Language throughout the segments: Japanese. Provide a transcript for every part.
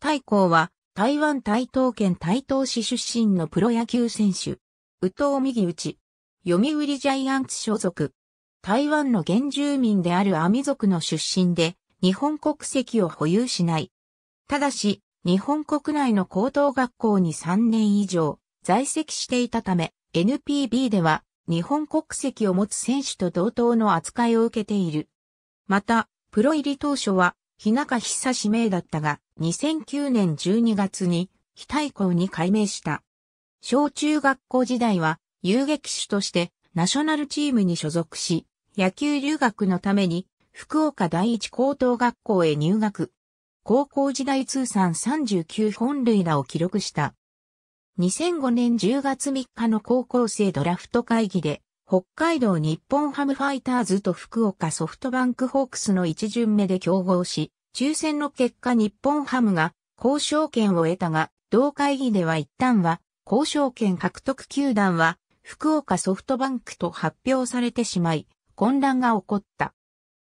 紀大は、台湾台東県台東市出身のプロ野球選手。宇藤右内。読売ジャイアンツ所属。台湾の原住民であるアミ族の出身で、日本国籍を保有しない。ただし、日本国内の高等学校に3年以上在籍していたため、NPB では日本国籍を持つ選手と同等の扱いを受けている。また、プロ入り当初は日中久指名だったが、2009年12月に、非対抗に改名した。小中学校時代は、遊撃手として、ナショナルチームに所属し、野球留学のために、福岡第一高等学校へ入学。高校時代通算39本類らを記録した。2005年10月3日の高校生ドラフト会議で北海道日本ハムファイターズと福岡ソフトバンクホークスの一巡目で競合し、抽選の結果日本ハムが交渉権を得たが、同会議では一旦は交渉権獲得球団は福岡ソフトバンクと発表されてしまい、混乱が起こった。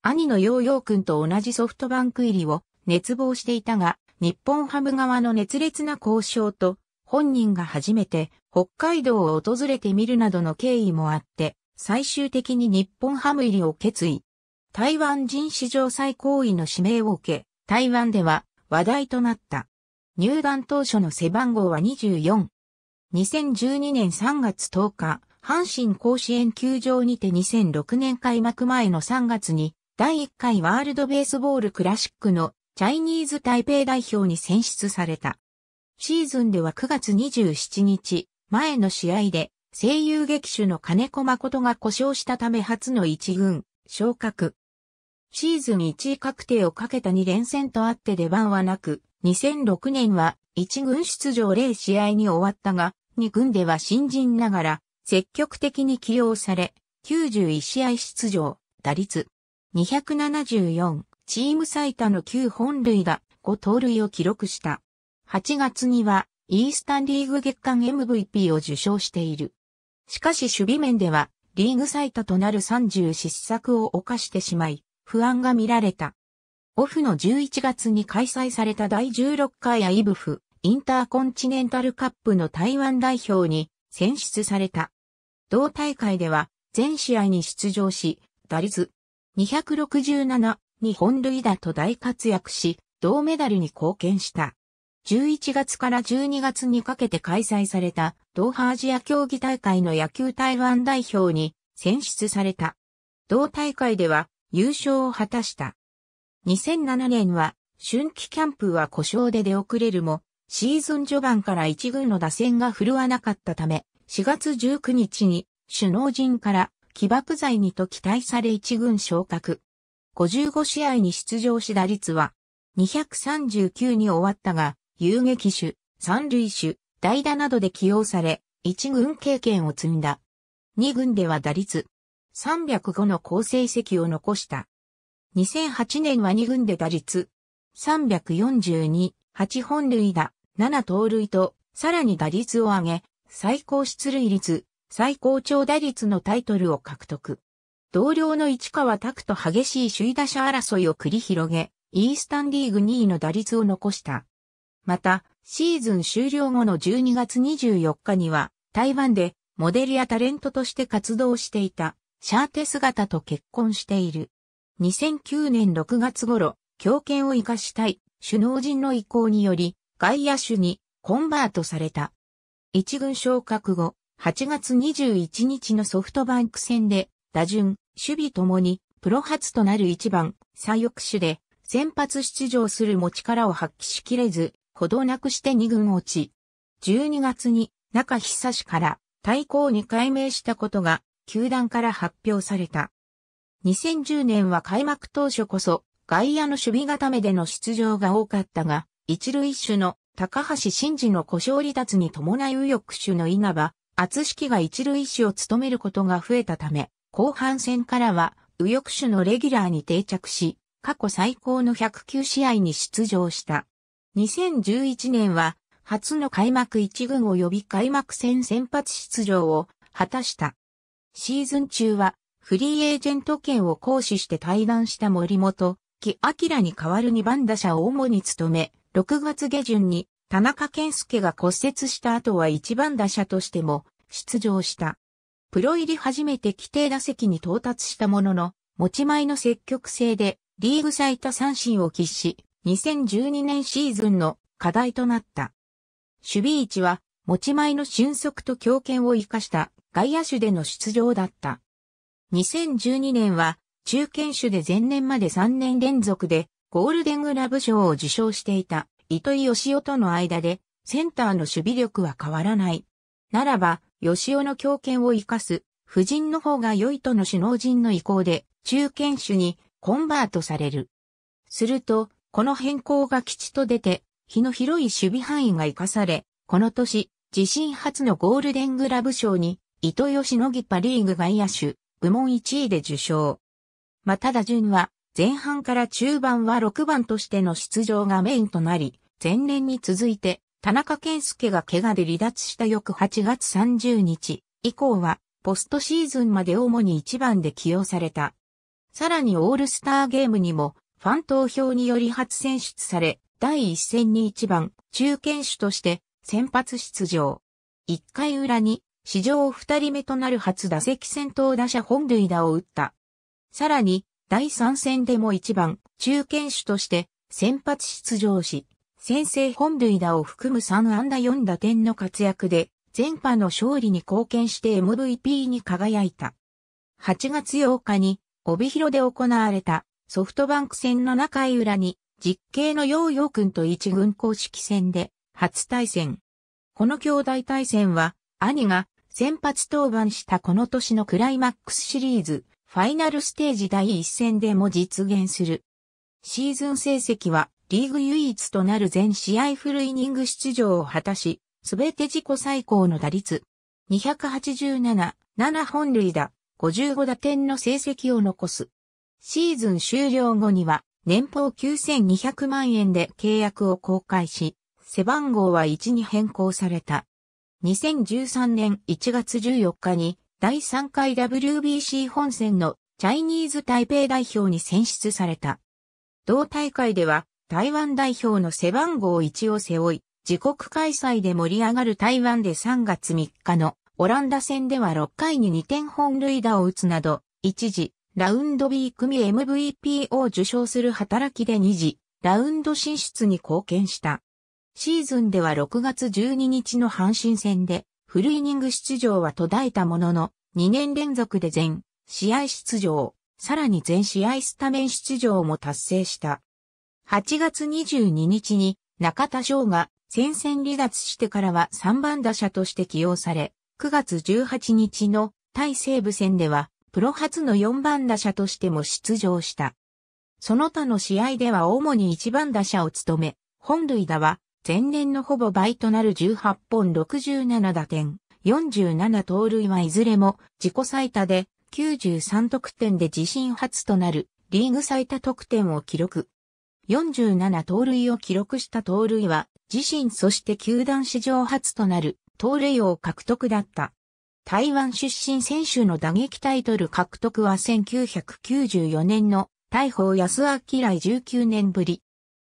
兄のヨーヨー君と同じソフトバンク入りを熱望していたが、日本ハム側の熱烈な交渉と本人が初めて北海道を訪れてみるなどの経緯もあって、最終的に日本ハム入りを決意。台湾人史上最高位の指名を受け、台湾では話題となった。入団当初の背番号は24。2012年3月10日、阪神甲子園球場にて2006年開幕前の3月に、第1回ワールドベースボールクラシックのチャイニーズ台北代表に選出された。シーズンでは9月27日、前の試合で、声優劇手の金子誠が故障したため初の一軍、昇格。シーズン1位確定をかけた2連戦とあって出番はなく、2006年は1軍出場0試合に終わったが、2軍では新人ながら積極的に起用され、91試合出場、打率274、チーム最多の9本塁打、5盗塁を記録した。8月にはイースタンリーグ月間 MVP を受賞している。しかし守備面ではリーグ最多となる30失策を犯してしまい、不安が見られた。オフの11月に開催された第16回アイブフインターコンチネンタルカップの台湾代表に選出された。同大会では全試合に出場し、打率267に本塁打と大活躍し、銅メダルに貢献した。11月から12月にかけて開催されたドーハアジア競技大会の野球台湾代表に選出された。同大会では優勝を果たした。2007年は春季キャンプは故障で出遅れるも、シーズン序盤から一軍の打線が振るわなかったため、4月19日に首脳陣から起爆剤にと期待され一軍昇格。55試合に出場し打率は239に終わったが、遊撃手、三塁手、代打などで起用され、一軍経験を積んだ。二軍では打率305の好成績を残した。2008年は二軍で打率342、8本塁打、7盗塁と、さらに打率を上げ、最高出塁率、最高長打率のタイトルを獲得。同僚の市川拓と激しい首位打者争いを繰り広げ、イースタンリーグ2位の打率を残した。また、シーズン終了後の12月24日には、台湾でモデルやタレントとして活動していたシャーテ姿と結婚している。2009年6月頃、強権を生かしたい首脳陣の意向により、外野手にコンバートされた。一軍昇格後、8月21日のソフトバンク戦で、打順、守備ともに、プロ初となる一番、左翼手で、先発出場するも力を発揮しきれず、ほどなくして二軍落ち。12月に中久氏から対抗に改名したことが球団から発表された。2010年は開幕当初こそ外野の守備固めでの出場が多かったが、一塁手の高橋真嗣の故障離脱に伴い右翼手の稲葉、厚式が一塁手を務めることが増えたため、後半戦からは右翼手のレギュラーに定着し、過去最高の109試合に出場した。2011年は、初の開幕1軍及び開幕戦先発出場を果たした。シーズン中は、フリーエージェント権を行使して対談した森本、木明に代わる2番打者を主に務め、6月下旬に田中健介が骨折した後は1番打者としても出場した。プロ入り初めて規定打席に到達したものの、持ち前の積極性でリーグ最多三振を喫し、2012年シーズンの課題となった。守備位置は持ち前の俊足と強肩を活かした外野手での出場だった。2012年は中堅手で前年まで3年連続でゴールデングラブ賞を受賞していた糸井義雄との間でセンターの守備力は変わらない。ならば、義雄の強肩を活かす、夫人の方が良いとの首脳陣の意向で中堅手にコンバートされる。すると、この変更が基地と出て、日の広い守備範囲が生かされ、この年、自身初のゴールデングラブ賞に、糸吉義乃パリーグ外野手、部門1位で受賞。まただ順は、前半から中盤は6番としての出場がメインとなり、前年に続いて、田中健介が怪我で離脱した翌8月30日以降は、ポストシーズンまで主に1番で起用された。さらにオールスターゲームにもファン投票により初選出され、第1戦に1番、中堅手として先発出場。1回裏に、史上2人目となる初打席先頭打者本塁打を打った。さらに、第3戦でも1番、中堅手として先発出場し、先制本塁打を含む3安打4打点の活躍で、前半の勝利に貢献して MVP に輝いた。8月8日に、帯広で行われたソフトバンク戦の中回裏に、実刑のヨーヨー君と一軍公式戦で、初対戦。この兄弟対戦は、兄が先発登板したこの年のクライマックスシリーズ、ファイナルステージ第一戦でも実現する。シーズン成績は、リーグ唯一となる全試合フルイニング出場を果たし、すべて自己最高の打率。287、7本塁打、55打点の成績を残す。シーズン終了後には年俸9200万円で契約を公開し、背番号は1に変更された。2013年1月14日に第3回 WBC 本戦のチャイニーズ台北代表に選出された。同大会では台湾代表の背番号1を背負い、自国開催で盛り上がる台湾で3月3日のオランダ戦では6回に2点本塁打を打つなど、一時ラウンド B 組 MVP を受賞する働きで2次、ラウンド進出に貢献した。シーズンでは6月12日の阪神戦で、フルイニング出場は途絶えたものの、2年連続で全試合出場、さらに全試合スタメン出場も達成した。8月22日に中田翔が戦線離脱してからは3番打者として起用され、9月18日の対西部戦ではプロ初の4番打者としても出場した。その他の試合では主に1番打者を務め、本塁打は前年のほぼ倍となる18本67打点、47盗塁はいずれも自己最多で93得点で自身初となるリーグ最多得点を記録。47盗塁を記録した盗塁は自身そして球団史上初となる盗塁王獲得だった。台湾出身選手の打撃タイトル獲得は1994年の大砲安明以来19年ぶり。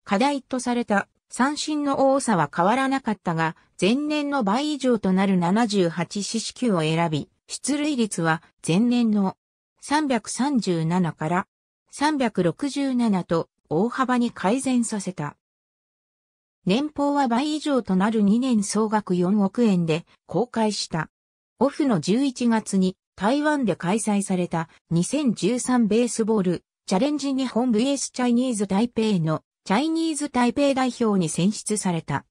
課題とされた三振の多さは変わらなかったが、前年の倍以上となる78四死球を選び、出塁率は前年の337から367と大幅に改善させた。年俸は倍以上となる2年総額4億円で公開した。オフの11月に台湾で開催された2013ベースボールチャレンジ日本 VS チャイニーズ台北のチャイニーズ台北代表に選出された。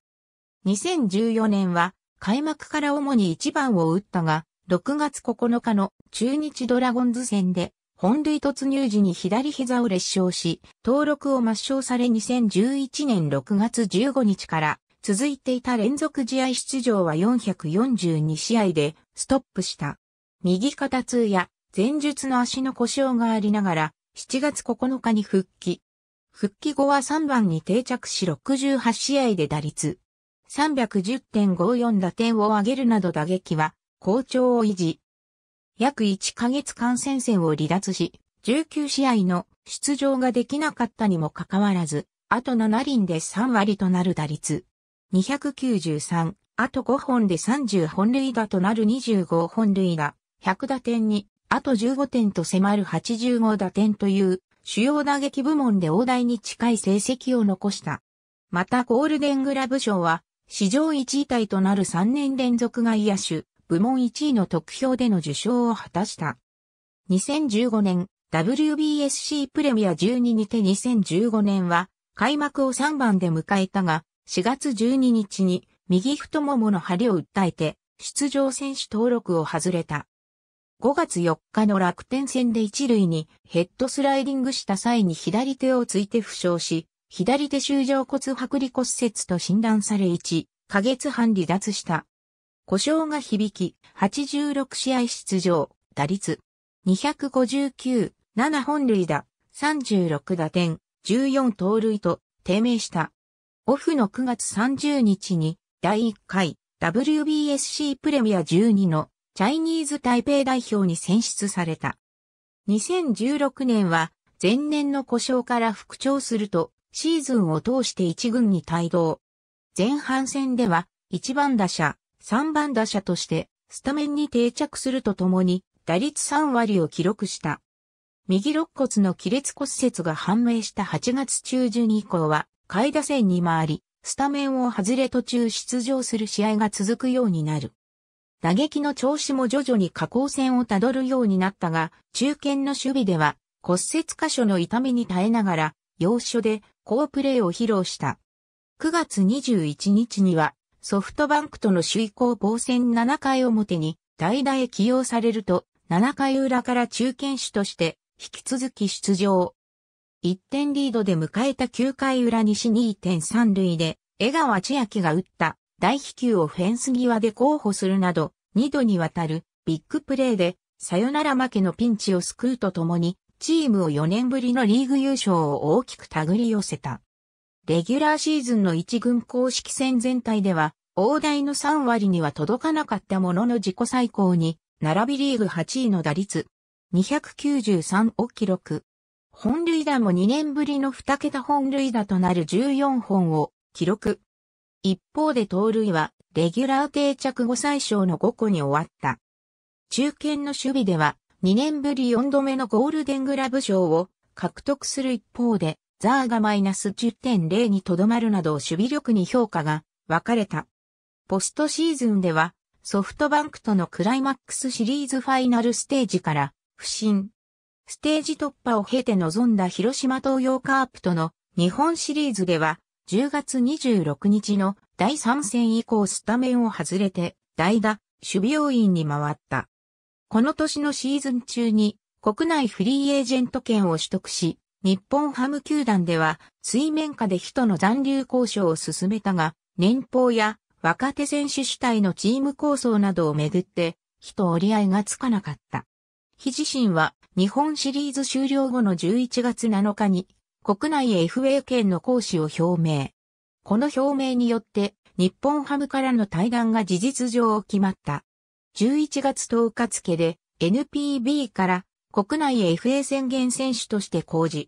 2014年は開幕から主に1番を打ったが、6月9日の中日ドラゴンズ戦で本塁突入時に左膝を裂傷し、登録を抹消され2011年6月15日から続いていた連続試合出場は442試合でストップした。右肩痛や前述の足の故障がありながら7月9日に復帰。復帰後は3番に定着し68試合で打率310.54打点を上げるなど打撃は好調を維持。約1ヶ月間戦線を離脱し、19試合の出場ができなかったにもかかわらず、あと7輪で3割となる打率、293、あと5本で30本塁打となる25本塁打、100打点に、あと15点と迫る85打点という、主要打撃部門で大台に近い成績を残した。またゴールデングラブ賞は、史上1位体となる3年連続外野手、部門1位の得票での受賞を果たした。2015年、WBSC プレミア12にて2015年は、開幕を3番で迎えたが、4月12日に右太ももの張りを訴えて出場選手登録を外れた。5月4日の楽天戦で一塁にヘッドスライディングした際に左手をついて負傷し、左手終上骨剥離骨折と診断され1、ヶ月半離脱した。故障が響き、86試合出場、打率、259、7本塁打、36打点、14盗塁と低迷した。オフの9月30日に第1回 WBSC プレミア12のチャイニーズ台北代表に選出された。2016年は前年の故障から復調するとシーズンを通して1軍に帯同。前半戦では1番打者、3番打者としてスタメンに定着するとともに打率3割を記録した。右肋骨の亀裂骨折が判明した8月中旬以降は下位打線に回り、スタメンを外れ途中出場する試合が続くようになる。打撃の調子も徐々に下降線をたどるようになったが、中堅の守備では骨折箇所の痛みに耐えながら、要所で好プレーを披露した。9月21日には、ソフトバンクとの首位攻防戦7回表に代打へ起用されると、7回裏から中堅手として引き続き出場。1点リードで迎えた9回裏西2.3塁で、江川千秋が打った大飛球をフェンス際で候補するなど、2度にわたるビッグプレーで、さよなら負けのピンチを救うとともに、チームを4年ぶりのリーグ優勝を大きく手繰り寄せた。レギュラーシーズンの1軍公式戦全体では、大台の3割には届かなかったものの自己最高に、並びリーグ8位の打率、293を記録。本塁打も2年ぶりの2桁本塁打となる14本を記録。一方で盗塁はレギュラー定着後最小の5個に終わった。中堅の守備では2年ぶり4度目のゴールデングラブ賞を獲得する一方で、ザーがマイナス10.0にとどまるなど守備力に評価が分かれた。ポストシーズンではソフトバンクとのクライマックスシリーズファイナルステージから不振、ステージ突破を経て臨んだ広島東洋カープとの日本シリーズでは10月26日の第3戦以降スタメンを外れて代打、守備要員に回った。この年のシーズン中に国内フリーエージェント権を取得し、日本ハム球団では水面下で人の残留交渉を進めたが、年俸や若手選手主体のチーム構想などをめぐって、人折り合いがつかなかった。非自身は日本シリーズ終了後の11月7日に国内 FA 権の行使を表明。この表明によって日本ハムからの対談が事実上決まった。11月10日付で NPB から国内 FA 宣言選手として公示。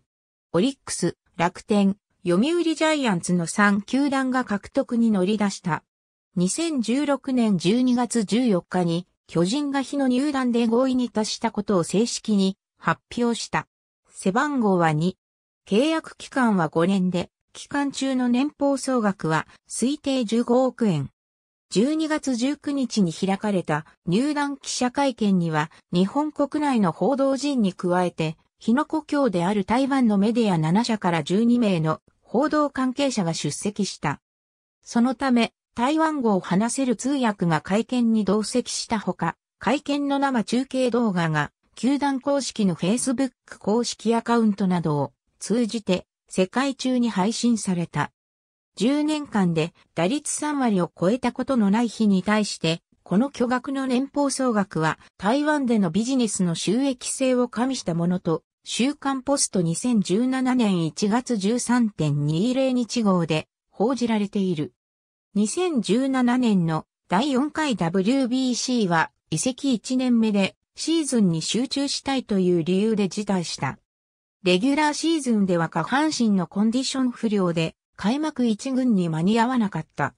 オリックス、楽天、読売ジャイアンツの3球団が獲得に乗り出した。2016年12月14日に巨人が日の入団で合意に達したことを正式に発表した。背番号は2。契約期間は5年で、期間中の年俸総額は推定15億円。12月19日に開かれた入団記者会見には日本国内の報道陣に加えて、日の故郷である台湾のメディア7社から12名の報道関係者が出席した。そのため、台湾語を話せる通訳が会見に同席したほか、会見の生中継動画が、球団公式の Facebook 公式アカウントなどを通じて世界中に配信された。10年間で打率3割を超えたことのない日に対して、この巨額の年俸総額は台湾でのビジネスの収益性を加味したものと、週刊ポスト2017年1月13.20日号で報じられている。2017年の第4回 WBC は移籍1年目でシーズンに集中したいという理由で辞退した。レギュラーシーズンでは下半身のコンディション不良で開幕1軍に間に合わなかった。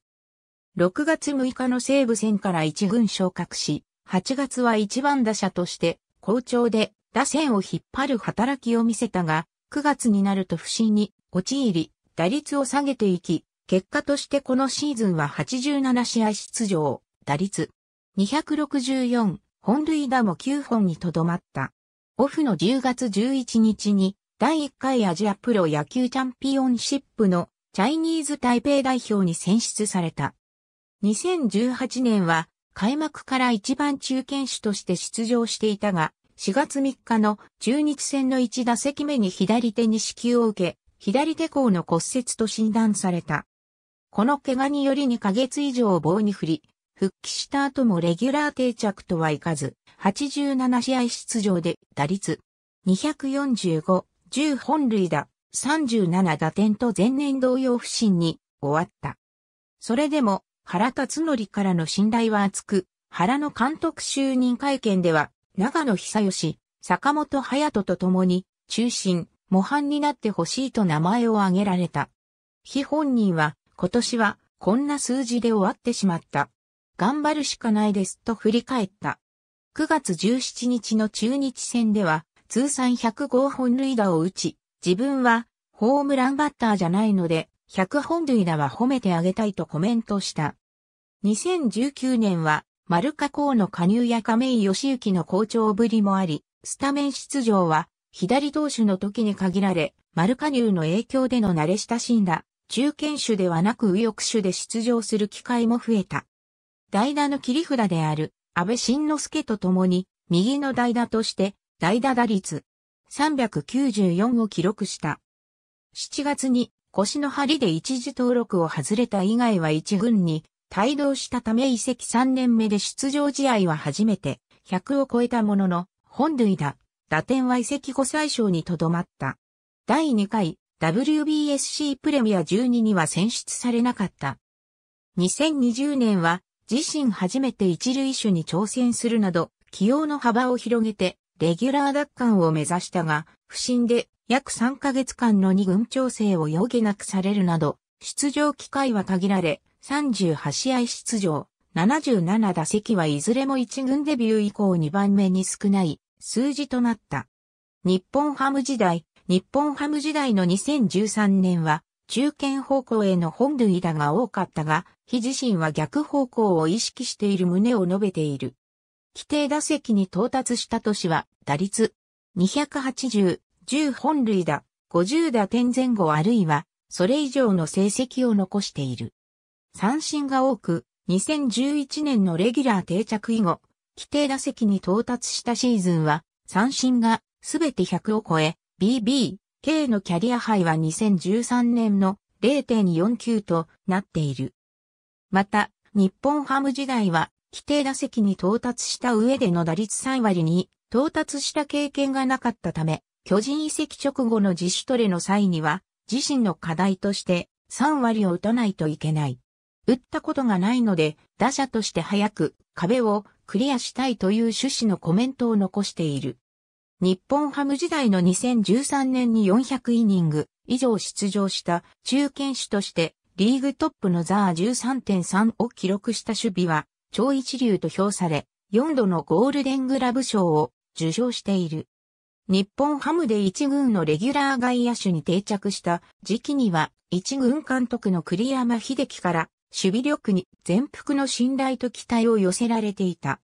6月6日の西武戦から1軍昇格し、8月は1番打者として好調で打線を引っ張る働きを見せたが、9月になると不振に陥り、打率を下げていき、結果としてこのシーズンは87試合出場、打率264、本塁打も9本にとどまった。オフの10月11日に第1回アジアプロ野球チャンピオンシップのチャイニーズ台北代表に選出された。2018年は開幕から一番中堅手として出場していたが、4月3日の中日戦の1打席目に左手に支給を受け、左手甲の骨折と診断された。この怪我により2ヶ月以上棒に振り、復帰した後もレギュラー定着とはいかず、87試合出場で打率245、10本塁打、37打点と前年同様不振に終わった。それでも原辰則からの信頼は厚く、原の監督就任会見では、長野久義、坂本隼人と共に、中心、模範になってほしいと名前を挙げられた。非本人は、今年はこんな数字で終わってしまった。頑張るしかないですと振り返った。9月17日の中日戦では通算105本塁打を打ち、自分はホームランバッターじゃないので100本塁打は褒めてあげたいとコメントした。2019年は丸加工の加入や亀井義行の好調ぶりもあり、スタメン出場は左投手の時に限られ、丸加入の影響での慣れ親しんだ中堅手ではなく右翼手で出場する機会も増えた。代打の切り札である安倍晋之助と共に右の代打として代打打率394を記録した。7月に腰の張りで一時登録を外れた以外は一軍に帯同したため移籍3年目で出場試合は初めて100を超えたものの本塁打、打点は移籍後最小にとどまった。第2回 WBSC プレミア12には選出されなかった。2020年は自身初めて一塁手に挑戦するなど、起用の幅を広げて、レギュラー奪還を目指したが、不審で約3ヶ月間の2軍調整を余儀なくされるなど、出場機会は限られ、38試合出場、77打席はいずれも1軍デビュー以降2番目に少ない数字となった。日本ハム時代、日本ハム時代の2013年は、中堅方向への本塁打が多かったが、非自身は逆方向を意識している旨を述べている。規定打席に到達した年は、打率280、10本塁打、50打点前後あるいは、それ以上の成績を残している。三振が多く、2011年のレギュラー定着以後、規定打席に到達したシーズンは、三振がすべて100を超え、BB、K のキャリアハイは2013年の0.49となっている。また、日本ハム時代は、規定打席に到達した上での打率3割に到達した経験がなかったため、巨人移籍直後の自主トレの際には、自身の課題として3割を打たないといけない。打ったことがないので、打者として早く壁をクリアしたいという趣旨のコメントを残している。日本ハム時代の2013年に400イニング以上出場した中堅手としてリーグトップのザー13.3を記録した守備は超一流と評され4度のゴールデングラブ賞を受賞している。日本ハムで一軍のレギュラー外野手に定着した時期には一軍監督の栗山秀樹から守備力に全幅の信頼と期待を寄せられていた。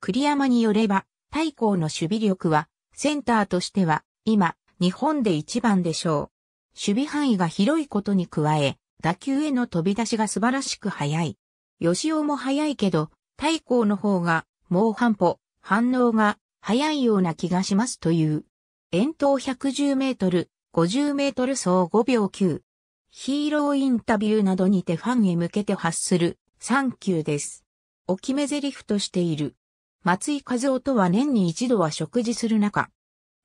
栗山によれば、太抗の守備力はセンターとしては、今、日本で一番でしょう。守備範囲が広いことに加え、打球への飛び出しが素晴らしく速い。吉尾も速いけど、太抗の方が、もう半歩、反応が速いような気がしますという。遠投110メートル、50メートル走5秒9。ヒーローインタビューなどにてファンへ向けて発する、サンキューです。お決め台詞としている。松井和夫とは年に一度は食事する中、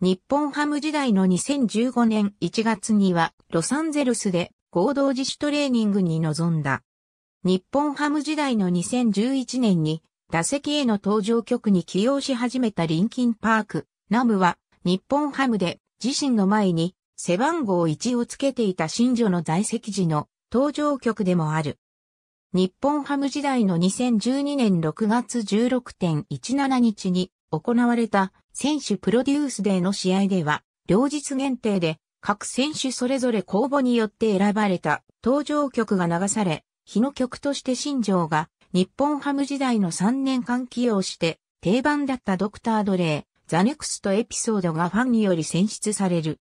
日本ハム時代の2015年1月にはロサンゼルスで合同自主トレーニングに臨んだ。日本ハム時代の2011年に打席への登場曲に起用し始めたリンキンパーク、ナムは日本ハムで自身の前に背番号1をつけていた新女の在籍時の登場曲でもある。日本ハム時代の2012年6月16.17日に行われた選手プロデュースデーの試合では、両日限定で各選手それぞれ公募によって選ばれた登場曲が流され、日の曲として新庄が日本ハム時代の3年間起用して定番だったドクタードレー、ザネクストエピソードがファンにより選出される。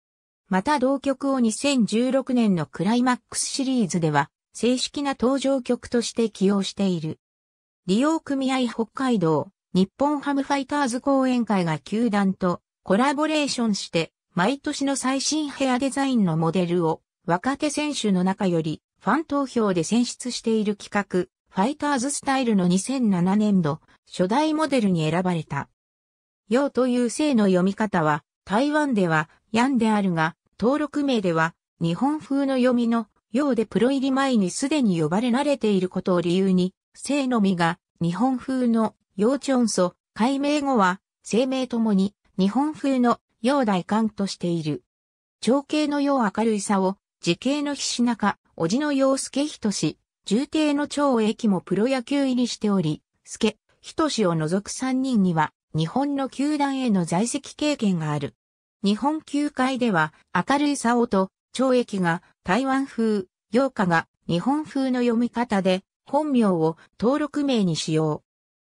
また同曲を2016年のクライマックスシリーズでは正式な登場曲として起用している。利用組合北海道、日本ハムファイターズ講演会が球団とコラボレーションして、毎年の最新ヘアデザインのモデルを若手選手の中よりファン投票で選出している企画、ファイターズスタイルの2007年度初代モデルに選ばれた。うという姓の読み方は台湾ではヤンであるが、登録名では日本風の読みのようでプロ入り前にすでに呼ばれ慣れていることを理由に、姓のみが日本風の幼稚音素、改名後は、声明ともに日本風の幼大官としている。長兄のう明るいさを、時系の菱中、叔父の陽助人氏、重帝の長駅もプロ野球入りしており、助、人氏を除く3人には、日本の球団への在籍経験がある。日本球界では、明るい竿と、長益が台湾風、洋歌が日本風の読み方で本名を登録名に使用。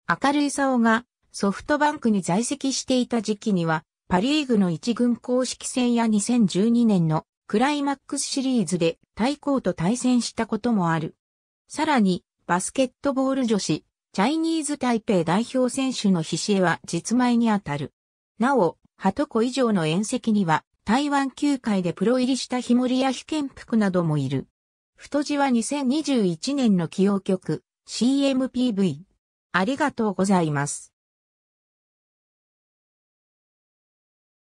明るい竿がソフトバンクに在籍していた時期にはパリーグの一軍公式戦や2012年のクライマックスシリーズで対抗と対戦したこともある。さらにバスケットボール女子、チャイニーズ台北代表選手の筆絵は実前にあたる。なお、鳩子以上の宴席には台湾球界でプロ入りした日森や被健福などもいる。太字は2021年の起用曲 CMPV。ありがとうございます。